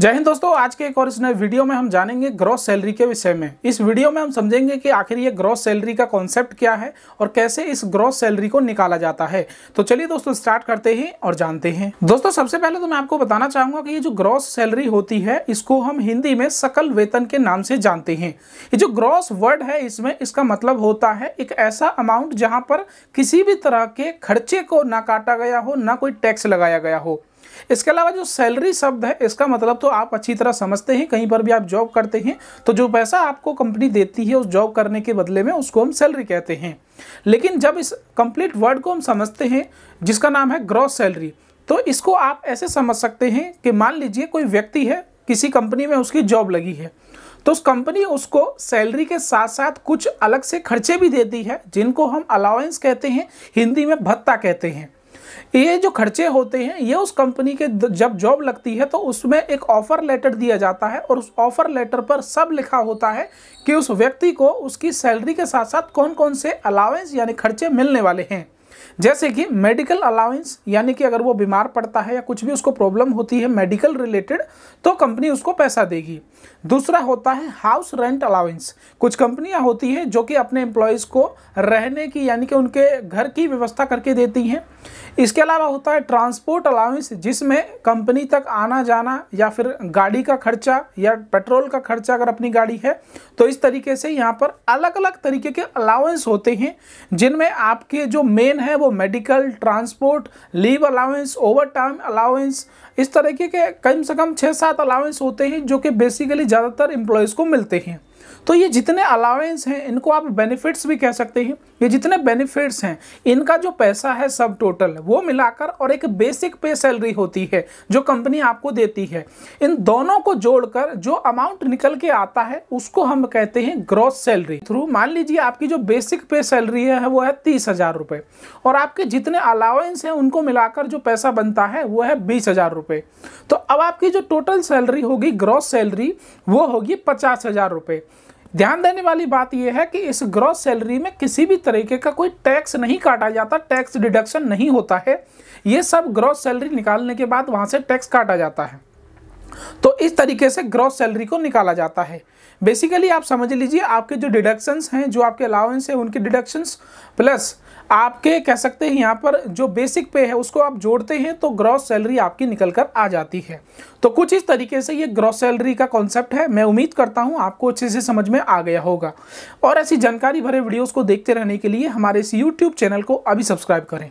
जय हिंद दोस्तों आज के एक और इस नए वीडियो में हम जानेंगे ग्रॉस सैलरी के विषय में इस वीडियो में हम समझेंगे कि आखिर ये ग्रॉस सैलरी का कॉन्सेप्ट क्या है और कैसे इस ग्रॉस सैलरी को निकाला जाता है तो चलिए दोस्तों स्टार्ट करते हैं और जानते हैं दोस्तों सबसे पहले तो मैं आपको बताना चाहूंगा कि ये जो ग्रॉस सैलरी होती है इसको हम हिंदी में सकल वेतन के नाम से जानते हैं ये जो ग्रॉस वर्ड है इसमें इसका मतलब होता है एक ऐसा अमाउंट जहां पर किसी भी तरह के खर्चे को ना काटा गया हो ना कोई टैक्स लगाया गया हो इसके अलावा जो सैलरी शब्द है इसका मतलब तो आप अच्छी तरह समझते हैं कहीं पर भी आप जॉब करते हैं तो जो पैसा आपको कंपनी देती है उस जॉब करने के बदले में उसको हम सैलरी कहते हैं लेकिन जब इस कंप्लीट वर्ड को हम समझते हैं जिसका नाम है ग्रॉस सैलरी तो इसको आप ऐसे समझ सकते हैं कि मान लीजिए कोई व्यक्ति है किसी कंपनी में उसकी जॉब लगी है तो उस कंपनी उसको सैलरी के साथ साथ कुछ अलग से खर्चे भी देती है जिनको हम अलाउंस कहते हैं हिंदी में भत्ता कहते हैं ये जो खर्चे होते हैं ये उस कंपनी के जब जॉब लगती है तो उसमें एक ऑफ़र लेटर दिया जाता है और उस ऑफ़र लेटर पर सब लिखा होता है कि उस व्यक्ति को उसकी सैलरी के साथ साथ कौन कौन से अलावेंस यानी खर्चे मिलने वाले हैं जैसे कि मेडिकल अलाउंस यानी कि अगर वो बीमार पड़ता है या कुछ भी उसको प्रॉब्लम होती है मेडिकल रिलेटेड तो कंपनी उसको पैसा देगी दूसरा होता है हाउस रेंट अलाउंस कुछ कंपनियां होती हैं जो कि अपने एम्प्लॉयज़ को रहने की यानी कि उनके घर की व्यवस्था करके देती हैं इसके अलावा होता है ट्रांसपोर्ट अलाउंस जिसमें कंपनी तक आना जाना या फिर गाड़ी का खर्चा या पेट्रोल का खर्चा अगर अपनी गाड़ी है तो इस तरीके से यहाँ पर अलग अलग तरीके के अलाउंस होते हैं जिनमें आपके जो मेन हैं वो medical transport leave allowance overtime allowance इस तरीके के कम से कम छः सात अलाउंस होते हैं जो कि बेसिकली ज़्यादातर एम्प्लॉयज़ को मिलते हैं तो ये जितने अलावेंस हैं इनको आप बेनिफिट्स भी कह सकते हैं ये जितने बेनिफिट्स हैं इनका जो पैसा है सब टोटल वो मिलाकर और एक बेसिक पे सैलरी होती है जो कंपनी आपको देती है इन दोनों को जोड़कर जो अमाउंट निकल के आता है उसको हम कहते हैं ग्रॉस सैलरी थ्रू मान लीजिए आपकी जो बेसिक पे सैलरी है वो है तीस हजार रुपये और आपके जितने अलावेंस हैं उनको मिलाकर जो पैसा बनता है वो है बीस हजार रुपये तो अब आपकी जो टोटल सैलरी होगी ग्रॉस सैलरी वो होगी पचास हजार रुपये ध्यान देने वाली बात यह है कि इस ग्रॉस सैलरी में किसी भी तरीके का कोई टैक्स नहीं काटा जाता टैक्स डिडक्शन नहीं होता है ये सब ग्रॉस सैलरी निकालने के बाद वहाँ से टैक्स काटा जाता है तो इस तरीके से ग्रॉस सैलरी को निकाला जाता है बेसिकली आप समझ लीजिए आपके जो डिडक्शंस हैं जो आपके अलाउंस हैं उनके डिडक्शंस प्लस आपके कह सकते हैं यहाँ पर जो बेसिक पे है उसको आप जोड़ते हैं तो ग्रॉस सैलरी आपकी निकल कर आ जाती है तो कुछ इस तरीके से ये ग्रॉस सैलरी का कॉन्सेप्ट है मैं उम्मीद करता हूँ आपको अच्छे से समझ में आ गया होगा और ऐसी जानकारी भरे वीडियोज को देखते रहने के लिए हमारे इस यूट्यूब चैनल को अभी सब्सक्राइब करें